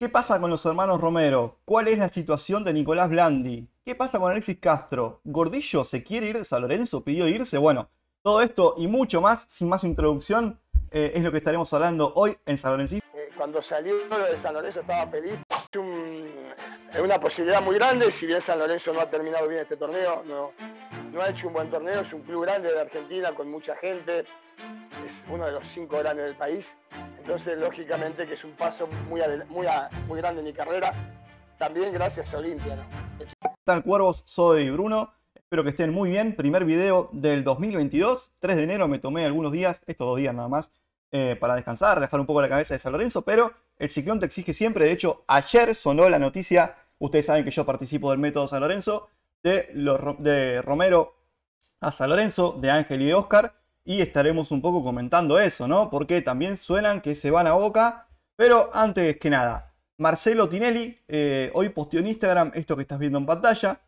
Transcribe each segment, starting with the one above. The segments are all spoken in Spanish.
¿Qué pasa con los hermanos Romero? ¿Cuál es la situación de Nicolás Blandi? ¿Qué pasa con Alexis Castro? ¿Gordillo se quiere ir de San Lorenzo? ¿Pidió irse? Bueno, todo esto y mucho más, sin más introducción, eh, es lo que estaremos hablando hoy en San Lorenzo. Eh, cuando salió de San Lorenzo estaba feliz. Es una posibilidad muy grande, si bien San Lorenzo no ha terminado bien este torneo, no, no ha hecho un buen torneo, es un club grande de Argentina con mucha gente, es uno de los cinco grandes del país entonces, lógicamente que es un paso muy, muy, muy grande en mi carrera. También gracias a Olimpia. ¿Qué tal, Cuervos? Soy Bruno. Espero que estén muy bien. Primer video del 2022. 3 de enero me tomé algunos días, estos dos días nada más, eh, para descansar, relajar un poco la cabeza de San Lorenzo, pero el ciclón te exige siempre. De hecho, ayer sonó la noticia, ustedes saben que yo participo del método San Lorenzo, de, de Romero a San Lorenzo, de Ángel y de Oscar y estaremos un poco comentando eso, ¿no? Porque también suenan que se van a boca, pero antes que nada, Marcelo Tinelli, eh, hoy posteó en Instagram esto que estás viendo en pantalla.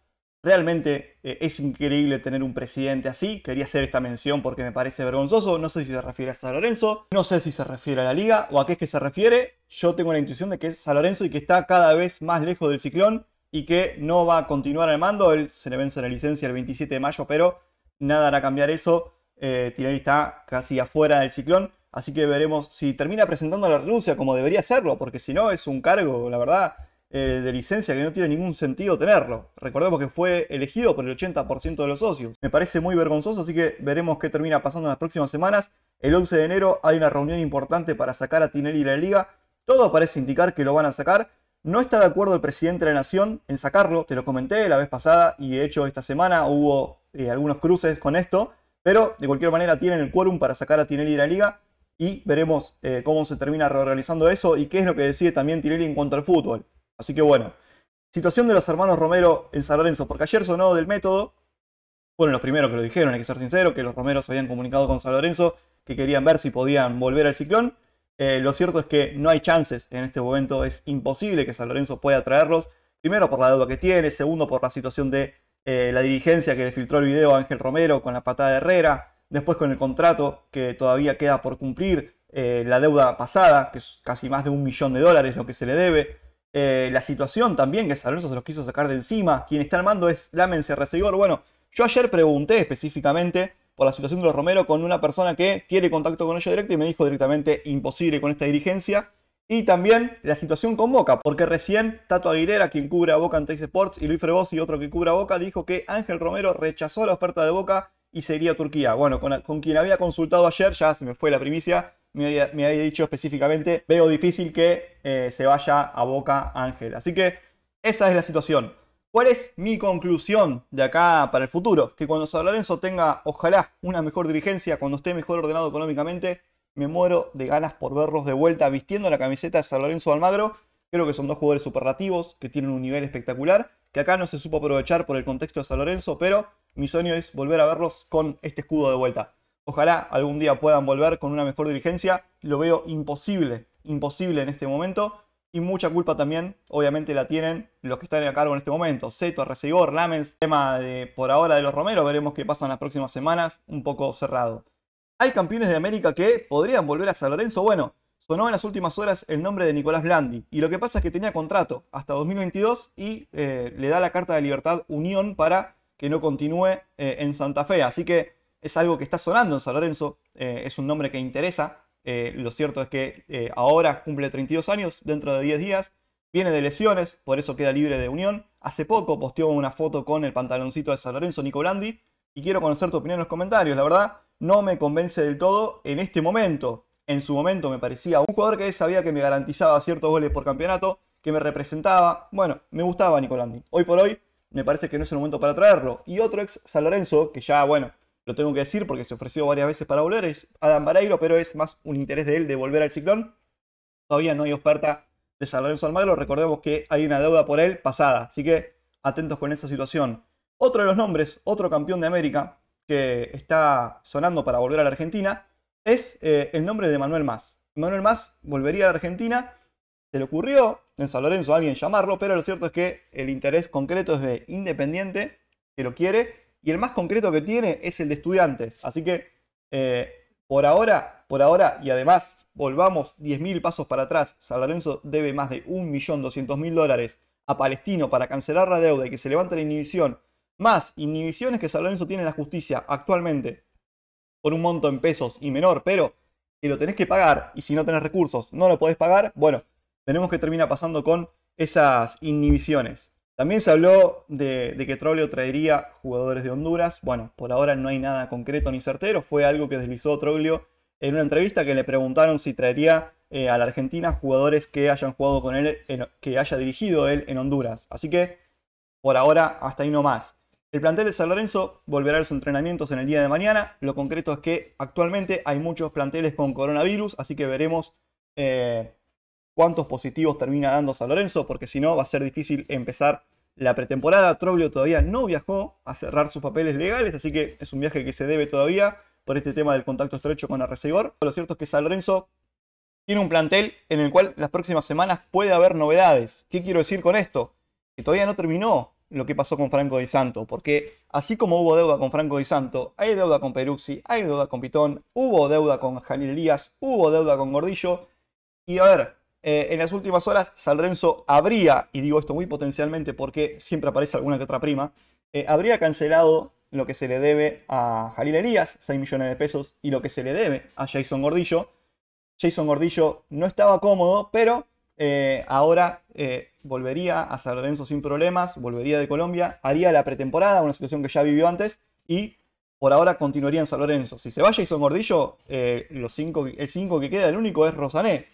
Realmente eh, es increíble tener un presidente así. Quería hacer esta mención porque me parece vergonzoso. No sé si se refiere a San Lorenzo, no sé si se refiere a la liga o a qué es que se refiere. Yo tengo la intuición de que es San Lorenzo y que está cada vez más lejos del ciclón y que no va a continuar al mando. Él se le vence la licencia el 27 de mayo, pero nada hará cambiar eso. Eh, Tinelli está casi afuera del ciclón, así que veremos si termina presentando la renuncia como debería hacerlo, porque si no es un cargo, la verdad, eh, de licencia que no tiene ningún sentido tenerlo. Recordemos que fue elegido por el 80% de los socios. Me parece muy vergonzoso, así que veremos qué termina pasando en las próximas semanas. El 11 de enero hay una reunión importante para sacar a Tinelli de la liga. Todo parece indicar que lo van a sacar. No está de acuerdo el presidente de la Nación en sacarlo, te lo comenté la vez pasada y de hecho esta semana hubo eh, algunos cruces con esto. Pero de cualquier manera tienen el quórum para sacar a Tinelli de la liga y veremos eh, cómo se termina reorganizando eso y qué es lo que decide también Tinelli en cuanto al fútbol. Así que bueno, situación de los hermanos Romero en San Lorenzo, porque ayer sonó del método, fueron los primeros que lo dijeron, hay que ser sincero, que los Romeros habían comunicado con San Lorenzo que querían ver si podían volver al ciclón. Eh, lo cierto es que no hay chances en este momento, es imposible que San Lorenzo pueda traerlos, primero por la deuda que tiene, segundo por la situación de eh, la dirigencia que le filtró el video a Ángel Romero con la patada de Herrera, después con el contrato que todavía queda por cumplir, eh, la deuda pasada, que es casi más de un millón de dólares lo que se le debe, eh, la situación también que saludos se los quiso sacar de encima, quien está al mando es lámense, Recibor. Bueno, yo ayer pregunté específicamente por la situación de los Romero con una persona que tiene contacto con ella directo y me dijo directamente imposible con esta dirigencia. Y también la situación con Boca, porque recién Tato Aguilera, quien cubre a Boca en Sports, y Luis y otro que cubre a Boca, dijo que Ángel Romero rechazó la oferta de Boca y se iría a Turquía. Bueno, con, quien había consultado ayer, ya se me fue la primicia, me había, dicho específicamente, veo difícil que eh, se vaya a Boca Ángel. Así que esa es la situación. ¿Cuál es mi conclusión de acá para el futuro? Que cuando San Lorenzo tenga, ojalá, una mejor dirigencia, cuando esté mejor ordenado económicamente, me muero de ganas por verlos de vuelta vistiendo la camiseta de San Lorenzo Almagro. Creo que son dos jugadores superlativos, que tienen un nivel espectacular, que acá no se supo aprovechar por el contexto de San Lorenzo, pero mi sueño es volver a verlos con este escudo de vuelta. Ojalá algún día puedan volver con una mejor dirigencia. Lo veo imposible, imposible en este momento. Y mucha culpa también, obviamente, la tienen los que están a cargo en este momento. Seto, Arrecegor, Lamens. Tema de, por ahora de los Romero. Veremos qué pasa en las próximas semanas. Un poco cerrado. Hay campeones de América que podrían volver a San Lorenzo. Bueno, sonó en las últimas horas el nombre de Nicolás Blandi. Y lo que pasa es que tenía contrato hasta 2022 y eh, le da la carta de libertad Unión para que no continúe eh, en Santa Fe. Así que es algo que está sonando en San Lorenzo. Eh, es un nombre que interesa. lo cierto es que ahora cumple 32 años, dentro de 10 días. Viene de lesiones, por eso queda libre de Unión. Hace poco posteó una foto con el pantaloncito de San Lorenzo, Nico Blandi. Y quiero conocer tu opinión en los comentarios. La verdad, no me convence del todo en este momento. En su momento me parecía un jugador que sabía que me garantizaba ciertos goles por campeonato, que me representaba. Bueno, me gustaba Nicolandi. Hoy por hoy me parece que no es el momento para traerlo. Y otro ex San Lorenzo, que ya, bueno, lo tengo que decir porque se ofreció varias veces para volver, es Adam Vareiro, pero es más un interés de él de volver al ciclón. Todavía no hay oferta de San Lorenzo Almagro. Recordemos que hay una deuda por él pasada, así que atentos con esa situación. Otro de los nombres, otro campeón de América, que está sonando para volver a la Argentina, es eh, el nombre de Manuel Más. Manuel Más volvería a la Argentina, se le ocurrió en San Lorenzo a alguien llamarlo, pero lo cierto es que el interés concreto es de Independiente, que lo quiere, y el más concreto que tiene es el de Estudiantes. Así que eh, por ahora, por ahora, y además volvamos 10.000 pasos para atrás, San Lorenzo debe más de 1.200.000 dólares a Palestino para cancelar la deuda y que se levante la inhibición más inhibiciones que San eso tiene en la justicia actualmente por un monto en pesos y menor, pero que lo tenés que pagar y si no tenés recursos no lo podés pagar, bueno, tenemos que terminar pasando con esas inhibiciones. También se habló de, que Troglio traería jugadores de Honduras. Bueno, por ahora no hay nada concreto ni certero. Fue algo que deslizó Troglio en una entrevista que le preguntaron si traería eh, a la Argentina jugadores que hayan jugado con él, que haya dirigido él en Honduras. Así que, por ahora, hasta ahí no más. El plantel de San Lorenzo volverá a los entrenamientos en el día de mañana. Lo concreto es que actualmente hay muchos planteles con coronavirus, así que veremos eh, cuántos positivos termina dando San Lorenzo, porque si no va a ser difícil empezar la pretemporada. Troglio todavía no viajó a cerrar sus papeles legales, así que es un viaje que se debe todavía por este tema del contacto estrecho con por Lo cierto es que San Lorenzo tiene un plantel en el cual las próximas semanas puede haber novedades. ¿Qué quiero decir con esto? Que todavía no terminó lo que pasó con Franco Di Santo, porque así como hubo deuda con Franco Di Santo, hay deuda con Peruzzi, hay deuda con Pitón, hubo deuda con Jalil Elías, hubo deuda con Gordillo, y a ver, eh, en las últimas horas San habría, y digo esto muy potencialmente porque siempre aparece alguna que otra prima, eh, habría cancelado lo que se le debe a Jalil Elías, 6 millones de pesos, y lo que se le debe a Jason Gordillo. Jason Gordillo no estaba cómodo, pero eh, ahora volvería a San Lorenzo sin problemas, volvería de Colombia, haría la pretemporada, una situación que ya vivió antes, y por ahora continuaría en San Lorenzo. Si se vaya y Gordillo, eh, los cinco, el 5 que queda, el único es Rosané.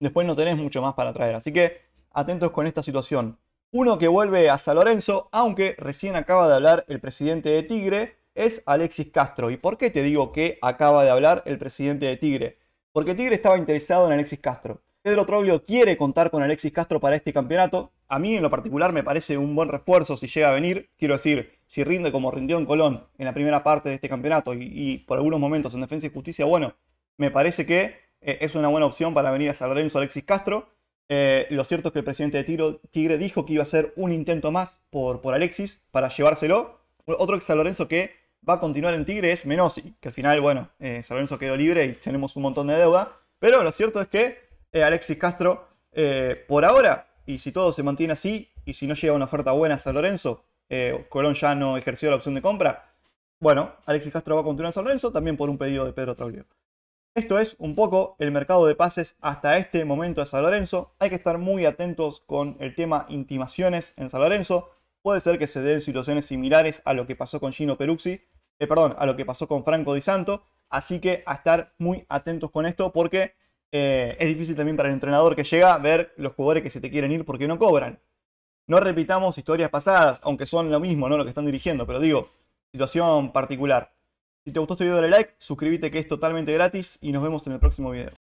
Después no tenés mucho más para traer, así que atentos con esta situación. Uno que vuelve a San Lorenzo, aunque recién acaba de hablar el presidente de Tigre, es Alexis Castro. ¿Y por qué te digo que acaba de hablar el presidente de Tigre? Porque Tigre estaba interesado en Alexis Castro. Pedro Troglio quiere contar con Alexis Castro para este campeonato. A mí en lo particular me parece un buen refuerzo si llega a venir. Quiero decir, si rinde como rindió en Colón en la primera parte de este campeonato y, por algunos momentos en Defensa y Justicia, bueno, me parece que eh, es una buena opción para venir a San Lorenzo Alexis Castro. Eh, lo cierto es que el presidente de Tigre dijo que iba a hacer un intento más por, por Alexis para llevárselo. Otro que San Lorenzo que va a continuar en Tigre es Menosi, que al final, bueno, eh, Lorenzo quedó libre y tenemos un montón de deuda. Pero lo cierto es que eh, Alexis Castro, eh, por ahora, y si todo se mantiene así, y si no llega una oferta buena a San Lorenzo, eh, Colón ya no ejerció la opción de compra, bueno, Alexis Castro va a continuar en San Lorenzo, también por un pedido de Pedro Traulio. Esto es un poco el mercado de pases hasta este momento de San Lorenzo. Hay que estar muy atentos con el tema intimaciones en San Lorenzo. Puede ser que se den situaciones similares a lo que pasó con Gino Peruzzi, perdón, a lo que pasó con Franco Di Santo. Así que a estar muy atentos con esto porque eh, es difícil también para el entrenador que llega ver los jugadores que se te quieren ir porque no cobran. No repitamos historias pasadas, aunque son lo mismo, ¿no? Lo que están dirigiendo, pero digo, situación particular. Si te gustó este video, dale like, suscríbete que es totalmente gratis y nos vemos en el próximo video.